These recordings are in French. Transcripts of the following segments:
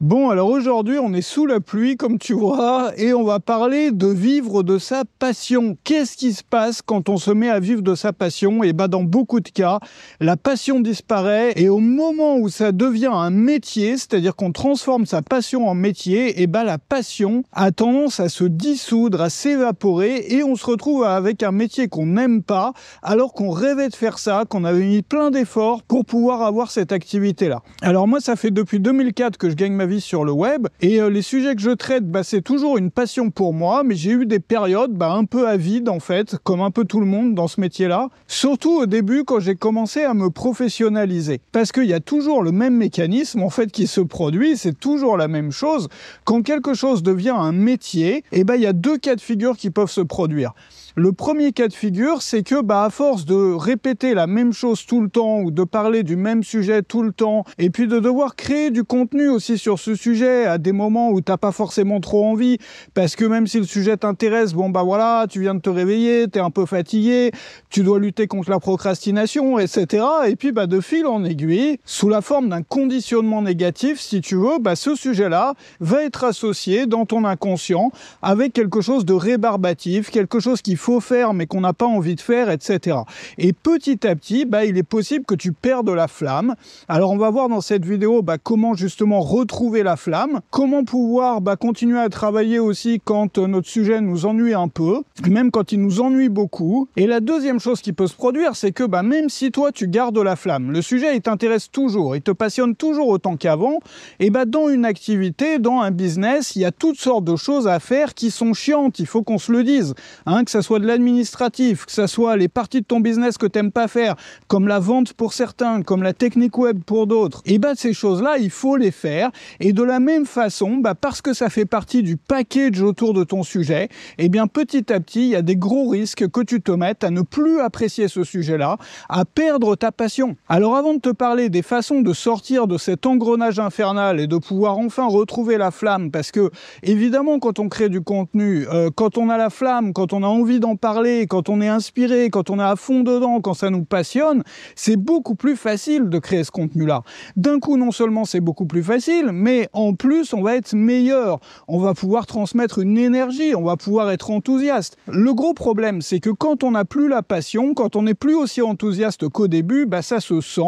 Bon, alors aujourd'hui, on est sous la pluie, comme tu vois, et on va parler de vivre de sa passion. Qu'est-ce qui se passe quand on se met à vivre de sa passion Et eh bah ben, dans beaucoup de cas, la passion disparaît, et au moment où ça devient un métier, c'est-à-dire qu'on transforme sa passion en métier, et eh ben, la passion a tendance à se dissoudre, à s'évaporer, et on se retrouve avec un métier qu'on n'aime pas, alors qu'on rêvait de faire ça, qu'on avait mis plein d'efforts pour pouvoir avoir cette activité-là. Alors moi, ça fait depuis 2004 que je gagne ma vie sur le web. Et euh, les sujets que je traite, bah, c'est toujours une passion pour moi, mais j'ai eu des périodes bah, un peu avides en fait, comme un peu tout le monde dans ce métier-là. Surtout au début quand j'ai commencé à me professionnaliser. Parce qu'il y a toujours le même mécanisme en fait qui se produit, c'est toujours la même chose. Quand quelque chose devient un métier, et eh ben il y a deux cas de figure qui peuvent se produire. Le premier cas de figure, c'est que bah, à force de répéter la même chose tout le temps ou de parler du même sujet tout le temps et puis de devoir créer du contenu aussi sur ce sujet à des moments où t'as pas forcément trop envie parce que même si le sujet t'intéresse, bon bah voilà, tu viens de te réveiller, t'es un peu fatigué, tu dois lutter contre la procrastination, etc. Et puis bah de fil en aiguille, sous la forme d'un conditionnement négatif, si tu veux, bah ce sujet-là va être associé dans ton inconscient avec quelque chose de rébarbatif, quelque chose qui faut faire mais qu'on n'a pas envie de faire, etc. Et petit à petit, bah, il est possible que tu perdes de la flamme. Alors on va voir dans cette vidéo bah, comment justement retrouver la flamme, comment pouvoir bah, continuer à travailler aussi quand euh, notre sujet nous ennuie un peu, même quand il nous ennuie beaucoup. Et la deuxième chose qui peut se produire, c'est que bah, même si toi tu gardes la flamme, le sujet il t'intéresse toujours, il te passionne toujours autant qu'avant, et bah, dans une activité, dans un business, il y a toutes sortes de choses à faire qui sont chiantes, il faut qu'on se le dise, hein, que ça soit soit de l'administratif, que ce soit les parties de ton business que tu n'aimes pas faire, comme la vente pour certains, comme la technique web pour d'autres, et eh bien ces choses-là, il faut les faire. Et de la même façon, bah, parce que ça fait partie du package autour de ton sujet, et eh bien petit à petit, il y a des gros risques que tu te mettes à ne plus apprécier ce sujet-là, à perdre ta passion. Alors avant de te parler des façons de sortir de cet engrenage infernal et de pouvoir enfin retrouver la flamme, parce que évidemment quand on crée du contenu, euh, quand on a la flamme, quand on a envie d'en parler, quand on est inspiré, quand on est à fond dedans, quand ça nous passionne, c'est beaucoup plus facile de créer ce contenu-là. D'un coup, non seulement c'est beaucoup plus facile, mais en plus, on va être meilleur. On va pouvoir transmettre une énergie, on va pouvoir être enthousiaste. Le gros problème, c'est que quand on n'a plus la passion, quand on n'est plus aussi enthousiaste qu'au début, bah ça se sent.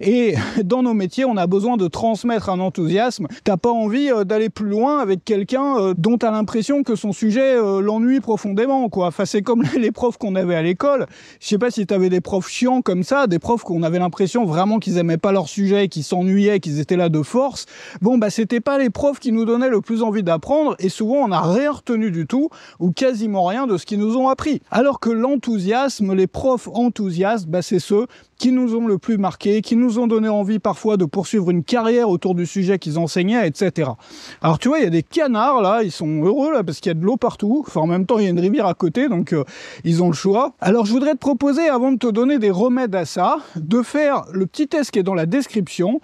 Et dans nos métiers, on a besoin de transmettre un enthousiasme. T'as pas envie euh, d'aller plus loin avec quelqu'un euh, dont as l'impression que son sujet euh, l'ennuie profondément, quoi c'est comme les profs qu'on avait à l'école. Je sais pas si tu avais des profs chiants comme ça, des profs qu'on avait l'impression vraiment qu'ils aimaient pas leur sujet, qu'ils s'ennuyaient, qu'ils étaient là de force. Bon, bah, c'était pas les profs qui nous donnaient le plus envie d'apprendre et souvent on n'a rien retenu du tout ou quasiment rien de ce qu'ils nous ont appris. Alors que l'enthousiasme, les profs enthousiastes, bah, c'est ceux qui nous ont le plus marqué, qui nous ont donné envie parfois de poursuivre une carrière autour du sujet qu'ils enseignaient, etc. Alors tu vois, il y a des canards là, ils sont heureux là parce qu'il y a de l'eau partout. Enfin, en même temps, il y a une rivière à côté, donc euh, ils ont le choix. Alors je voudrais te proposer, avant de te donner des remèdes à ça, de faire le petit test qui est dans la description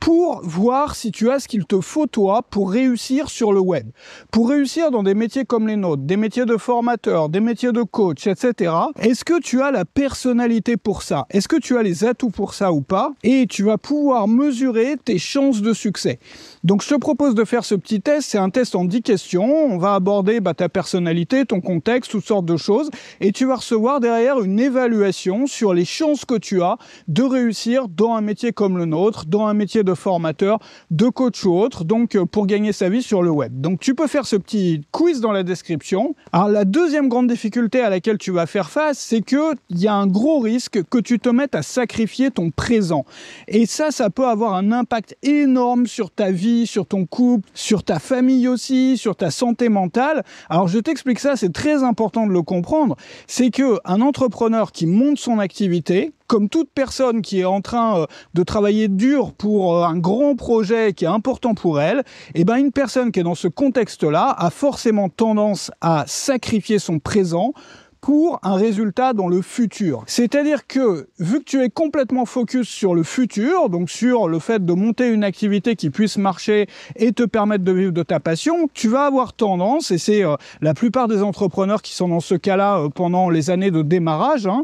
pour voir si tu as ce qu'il te faut toi pour réussir sur le web. Pour réussir dans des métiers comme les nôtres, des métiers de formateur, des métiers de coach, etc. Est-ce que tu as la personnalité pour ça Est-ce que tu as les atouts pour ça ou pas Et tu vas pouvoir mesurer tes chances de succès. Donc je te propose de faire ce petit test. C'est un test en 10 questions. On va aborder bah, ta personnalité, ton contexte, toutes sortes de choses. Et tu vas recevoir derrière une évaluation sur les chances que tu as de réussir dans un métier comme le nôtre, dans un métier de formateur, de coach ou autre, donc euh, pour gagner sa vie sur le web. Donc tu peux faire ce petit quiz dans la description. Alors la deuxième grande difficulté à laquelle tu vas faire face, c'est que il y a un gros risque que tu te mettes à sacrifier ton présent. Et ça, ça peut avoir un impact énorme sur ta vie, sur ton couple, sur ta famille aussi, sur ta santé mentale. Alors je t'explique ça, c'est très important de le comprendre. C'est que un entrepreneur qui monte son activité, comme toute personne qui est en train euh, de travailler dur pour euh, un grand projet qui est important pour elle, eh ben une personne qui est dans ce contexte-là a forcément tendance à sacrifier son présent pour un résultat dans le futur. C'est-à-dire que vu que tu es complètement focus sur le futur, donc sur le fait de monter une activité qui puisse marcher et te permettre de vivre de ta passion, tu vas avoir tendance, et c'est euh, la plupart des entrepreneurs qui sont dans ce cas-là pendant les années de démarrage, hein,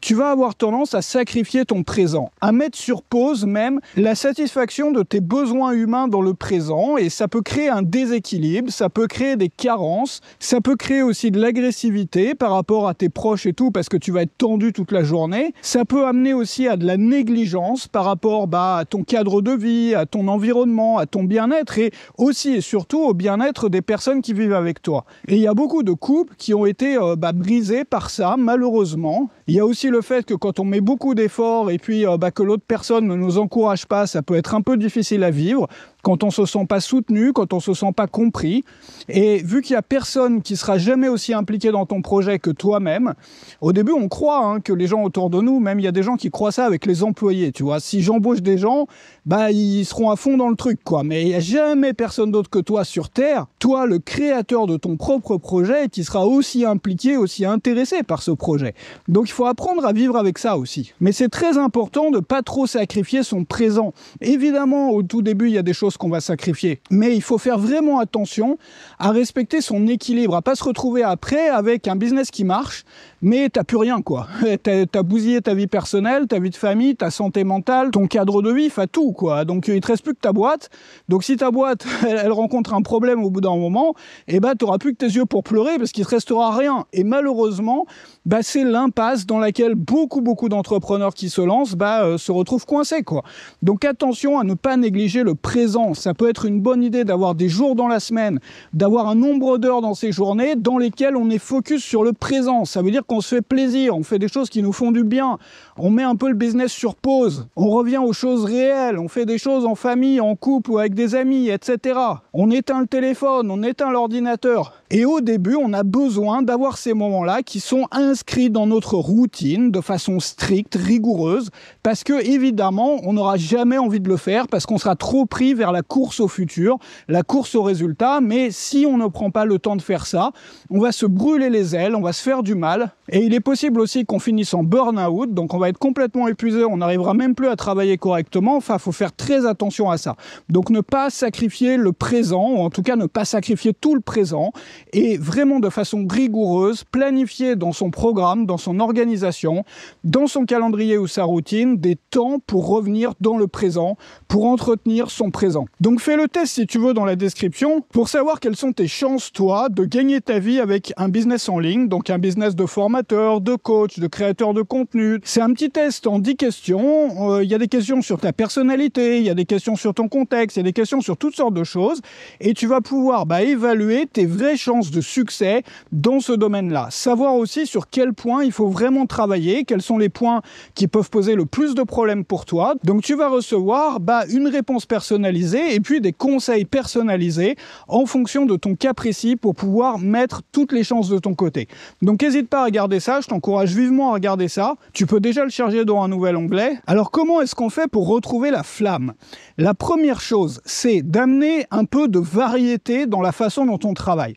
tu vas avoir tendance à sacrifier ton présent, à mettre sur pause même la satisfaction de tes besoins humains dans le présent, et ça peut créer un déséquilibre, ça peut créer des carences, ça peut créer aussi de l'agressivité par rapport à tes proches et tout, parce que tu vas être tendu toute la journée, ça peut amener aussi à de la négligence par rapport bah, à ton cadre de vie, à ton environnement, à ton bien-être, et aussi et surtout au bien-être des personnes qui vivent avec toi. Et il y a beaucoup de couples qui ont été euh, bah, brisés par ça, malheureusement, il y a aussi le fait que quand on met beaucoup d'efforts et puis euh, bah, que l'autre personne ne nous encourage pas, ça peut être un peu difficile à vivre quand on se sent pas soutenu, quand on se sent pas compris. Et vu qu'il y a personne qui sera jamais aussi impliqué dans ton projet que toi-même, au début on croit hein, que les gens autour de nous, même il y a des gens qui croient ça avec les employés, tu vois. Si j'embauche des gens, bah ils seront à fond dans le truc, quoi. Mais il y a jamais personne d'autre que toi sur Terre. Toi, le créateur de ton propre projet, qui sera aussi impliqué, aussi intéressé par ce projet. Donc il faut apprendre à vivre avec ça aussi. Mais c'est très important de pas trop sacrifier son présent. Évidemment, au tout début, il y a des choses qu'on va sacrifier. Mais il faut faire vraiment attention à respecter son équilibre, à pas se retrouver après avec un business qui marche, mais t'as plus rien, quoi. T'as as bousillé ta vie personnelle, ta vie de famille, ta santé mentale, ton cadre de vie, enfin tout, quoi. Donc il te reste plus que ta boîte. Donc si ta boîte, elle, rencontre un problème au bout d'un moment, eh ben t'auras plus que tes yeux pour pleurer parce qu'il te restera rien. Et malheureusement, bah, c'est l'impasse dans laquelle beaucoup, beaucoup d'entrepreneurs qui se lancent bah, euh, se retrouvent coincés. Quoi. Donc attention à ne pas négliger le présent. Ça peut être une bonne idée d'avoir des jours dans la semaine, d'avoir un nombre d'heures dans ces journées dans lesquelles on est focus sur le présent. Ça veut dire qu'on se fait plaisir, on fait des choses qui nous font du bien, on met un peu le business sur pause, on revient aux choses réelles, on fait des choses en famille, en couple ou avec des amis, etc. On éteint le téléphone, on éteint l'ordinateur. Et au début, on a besoin d'avoir ces moments-là qui sont inscrits dans notre routine de façon stricte, rigoureuse, parce que évidemment, on n'aura jamais envie de le faire parce qu'on sera trop pris vers la course au futur, la course au résultat. Mais si on ne prend pas le temps de faire ça, on va se brûler les ailes, on va se faire du mal, et il est possible aussi qu'on finisse en burn-out, donc on va être complètement épuisé, on n'arrivera même plus à travailler correctement. Enfin, faut faire très attention à ça. Donc ne pas sacrifier le présent, ou en tout cas ne pas sacrifier tout le présent, et vraiment de façon rigoureuse, planifier dans son programme, dans son organisation, dans son calendrier ou sa routine, des temps pour revenir dans le présent, pour entretenir son présent. Donc fais le test si tu veux dans la description pour savoir quelles sont tes chances, toi, de gagner ta vie avec un business en ligne, donc un business de format de coach, de créateur de contenu. C'est un petit test en 10 questions. Euh, il y a des questions sur ta personnalité, il y a des questions sur ton contexte, il y a des questions sur toutes sortes de choses. Et tu vas pouvoir bah, évaluer tes vraies chances de succès dans ce domaine-là. Savoir aussi sur quels points il faut vraiment travailler, quels sont les points qui peuvent poser le plus de problèmes pour toi. Donc tu vas recevoir bah, une réponse personnalisée et puis des conseils personnalisés en fonction de ton cas précis pour pouvoir mettre toutes les chances de ton côté. Donc n'hésite pas à regarder ça, je t'encourage vivement à regarder ça. Tu peux déjà le charger dans un nouvel onglet. Alors comment est-ce qu'on fait pour retrouver la flamme La première chose, c'est d'amener un peu de variété dans la façon dont on travaille.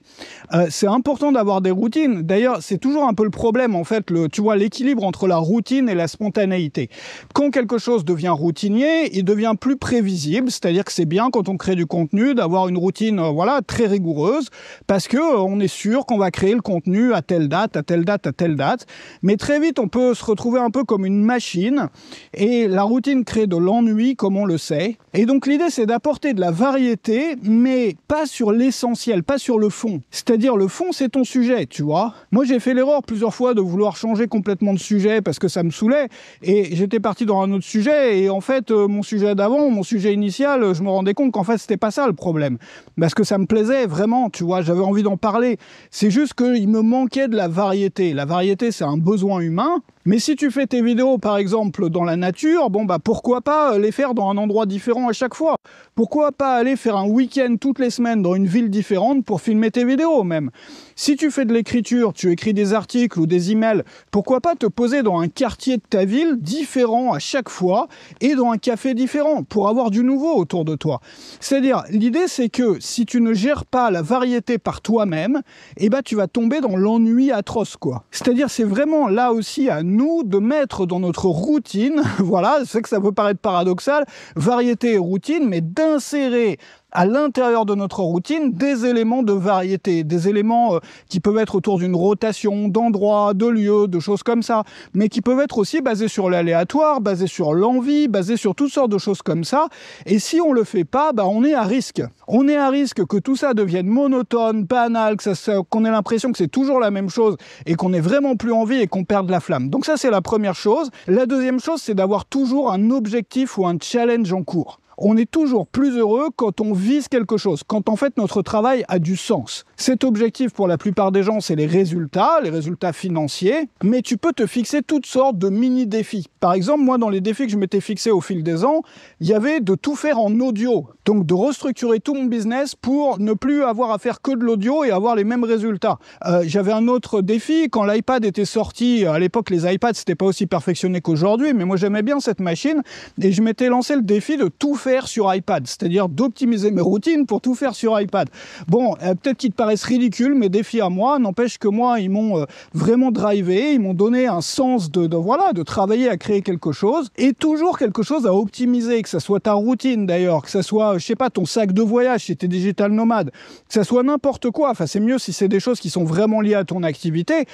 Euh, c'est important d'avoir des routines. D'ailleurs, c'est toujours un peu le problème en fait, le, tu vois, l'équilibre entre la routine et la spontanéité. Quand quelque chose devient routinier, il devient plus prévisible, c'est-à-dire que c'est bien quand on crée du contenu d'avoir une routine euh, voilà très rigoureuse parce que euh, on est sûr qu'on va créer le contenu à telle date, à telle date, à telle date. Mais très vite, on peut se retrouver un peu comme une machine et la routine crée de l'ennui, comme on le sait. Et donc l'idée, c'est d'apporter de la variété, mais pas sur l'essentiel, pas sur le fond. C'est-à-dire, le fond, c'est ton sujet, tu vois. Moi, j'ai fait l'erreur plusieurs fois de vouloir changer complètement de sujet parce que ça me saoulait et j'étais parti dans un autre sujet et en fait, euh, mon sujet d'avant, mon sujet initial, euh, je me rendais compte qu'en fait, c'était pas ça le problème. Parce que ça me plaisait vraiment, tu vois, j'avais envie d'en parler. C'est juste qu'il me manquait de la variété la variété, c'est un besoin humain mais si tu fais tes vidéos, par exemple, dans la nature, bon bah pourquoi pas euh, les faire dans un endroit différent à chaque fois Pourquoi pas aller faire un week-end toutes les semaines dans une ville différente pour filmer tes vidéos même Si tu fais de l'écriture, tu écris des articles ou des emails, pourquoi pas te poser dans un quartier de ta ville différent à chaque fois et dans un café différent pour avoir du nouveau autour de toi C'est-à-dire, l'idée c'est que si tu ne gères pas la variété par toi-même, eh bah tu vas tomber dans l'ennui atroce quoi. C'est-à-dire, c'est vraiment là aussi à nous de mettre dans notre routine, voilà, je que ça peut paraître paradoxal, variété et routine, mais d'insérer à l'intérieur de notre routine des éléments de variété, des éléments euh, qui peuvent être autour d'une rotation, d'endroits, de lieux, de choses comme ça, mais qui peuvent être aussi basés sur l'aléatoire, basés sur l'envie, basés sur toutes sortes de choses comme ça. Et si on le fait pas, bah, on est à risque. On est à risque que tout ça devienne monotone, banal, qu'on ait l'impression que c'est toujours la même chose et qu'on n'ait vraiment plus envie et qu'on perde la flamme. Donc ça, c'est la première chose. La deuxième chose, c'est d'avoir toujours un objectif ou un challenge en cours on est toujours plus heureux quand on vise quelque chose, quand en fait notre travail a du sens. Cet objectif pour la plupart des gens, c'est les résultats, les résultats financiers, mais tu peux te fixer toutes sortes de mini-défis. Par exemple, moi, dans les défis que je m'étais fixé au fil des ans, il y avait de tout faire en audio, donc de restructurer tout mon business pour ne plus avoir à faire que de l'audio et avoir les mêmes résultats. Euh, j'avais un autre défi, quand l'iPad était sorti, à l'époque les iPads, c'était pas aussi perfectionné qu'aujourd'hui, mais moi j'aimais bien cette machine, et je m'étais lancé le défi de tout faire faire sur iPad, c'est-à-dire d'optimiser mes routines pour tout faire sur iPad. Bon, euh, peut-être qu'ils te paraissent ridicules, mais défis à moi, n'empêche que moi, ils m'ont euh, vraiment drivé, ils m'ont donné un sens de, de, voilà, de travailler à créer quelque chose, et toujours quelque chose à optimiser, que ça soit ta routine d'ailleurs, que ça soit, euh, je sais pas, ton sac de voyage si t'es digital nomade, que ça soit n'importe quoi, enfin c'est mieux si c'est des choses qui sont vraiment liées à ton activité,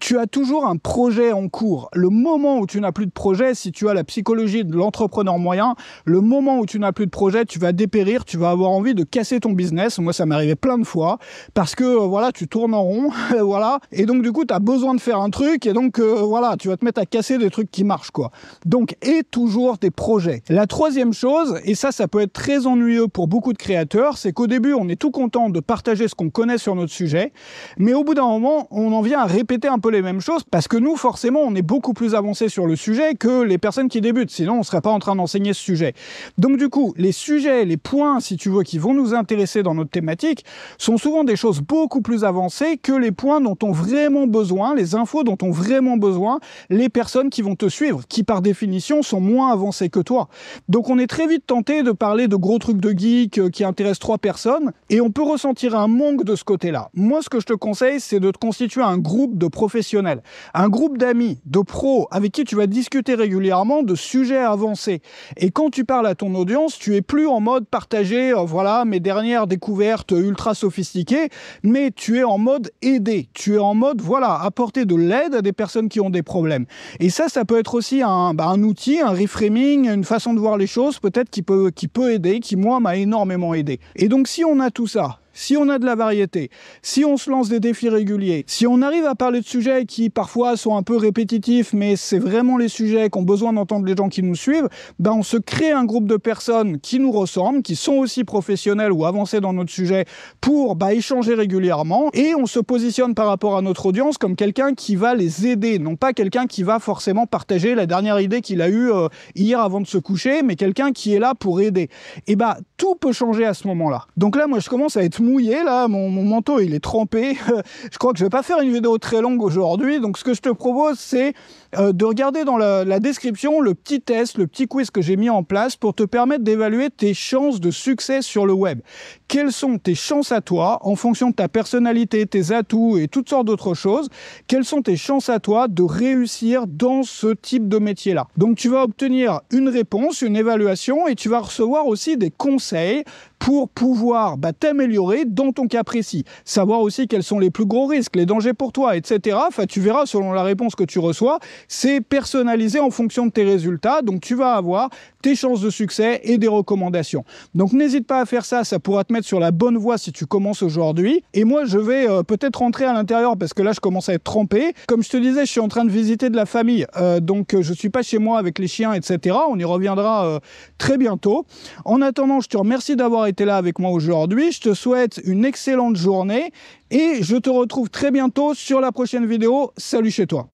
tu as toujours un projet en cours. Le moment où tu n'as plus de projet, si tu as la psychologie de l'entrepreneur moyen, le moment où tu plus de projet, tu vas dépérir, tu vas avoir envie de casser ton business. Moi, ça m'est arrivé plein de fois parce que euh, voilà, tu tournes en rond, voilà. Et donc, du coup, tu as besoin de faire un truc et donc, euh, voilà, tu vas te mettre à casser des trucs qui marchent, quoi. Donc, et toujours des projets. La troisième chose, et ça, ça peut être très ennuyeux pour beaucoup de créateurs, c'est qu'au début, on est tout content de partager ce qu'on connaît sur notre sujet, mais au bout d'un moment, on en vient à répéter un peu les mêmes choses parce que nous, forcément, on est beaucoup plus avancé sur le sujet que les personnes qui débutent. Sinon, on serait pas en train d'enseigner ce sujet. Donc, du coup, les sujets, les points, si tu veux, qui vont nous intéresser dans notre thématique, sont souvent des choses beaucoup plus avancées que les points dont ont vraiment besoin, les infos dont ont vraiment besoin les personnes qui vont te suivre, qui par définition sont moins avancées que toi. Donc on est très vite tenté de parler de gros trucs de geek euh, qui intéressent trois personnes, et on peut ressentir un manque de ce côté-là. Moi, ce que je te conseille, c'est de te constituer un groupe de professionnels, un groupe d'amis, de pros, avec qui tu vas discuter régulièrement de sujets avancés. Et quand tu parles à ton audience, tu es plus en mode partager, euh, voilà, mes dernières découvertes ultra sophistiquées, mais tu es en mode aider. Tu es en mode, voilà, apporter de l'aide à des personnes qui ont des problèmes. Et ça, ça peut être aussi un, bah, outil, un reframing, une façon de voir les choses, peut-être qui peut aider, qui, moi, m'a énormément aidé. Et donc, si on a tout ça, si on a de la variété, si on se lance des défis réguliers, si on arrive à parler de sujets qui parfois sont un peu répétitifs, mais c'est vraiment les sujets qu'ont besoin d'entendre les gens qui nous suivent, ben on se crée un groupe de personnes qui nous ressemblent, qui sont aussi professionnelles ou avancées dans notre sujet pour ben, échanger régulièrement et on se positionne par rapport à notre audience comme quelqu'un qui va les aider, non pas quelqu'un qui va forcément partager la dernière idée qu'il a eue euh, hier avant de se coucher, mais quelqu'un qui est là pour aider. Et bah tout peut changer à ce moment-là. Donc là, moi, je commence à être mouillé là, mon, manteau il est trempé. je crois que je vais pas faire une vidéo très longue aujourd'hui, donc ce que je te propose c'est euh, de regarder dans la, description le petit test, le petit quiz que j'ai mis en place pour te permettre d'évaluer tes chances de succès sur le web. Quelles sont tes chances à toi en fonction de ta personnalité, tes atouts et toutes sortes d'autres choses Quelles sont tes chances à toi de réussir dans ce type de métier-là Donc tu vas obtenir une réponse, une évaluation et tu vas recevoir aussi des conseils pour pouvoir bah, t'améliorer dans ton cas précis. Savoir aussi quels sont les plus gros risques, les dangers pour toi, etc. Enfin, tu verras selon la réponse que tu reçois, c'est personnalisé en fonction de tes résultats. Donc, tu vas avoir tes chances de succès et des recommandations. Donc, n'hésite pas à faire ça. Ça pourra te mettre sur la bonne voie si tu commences aujourd'hui. Et moi, je vais euh, peut-être rentrer à l'intérieur parce que là, je commence à être trempé. Comme je te disais, je suis en train de visiter de la famille. Euh, donc, euh, je ne suis pas chez moi avec les chiens, etc. On y reviendra très bientôt. En attendant, je te remercie d'avoir là avec moi aujourd'hui. Je te souhaite une excellente journée et je te retrouve très bientôt sur la prochaine vidéo. Salut chez toi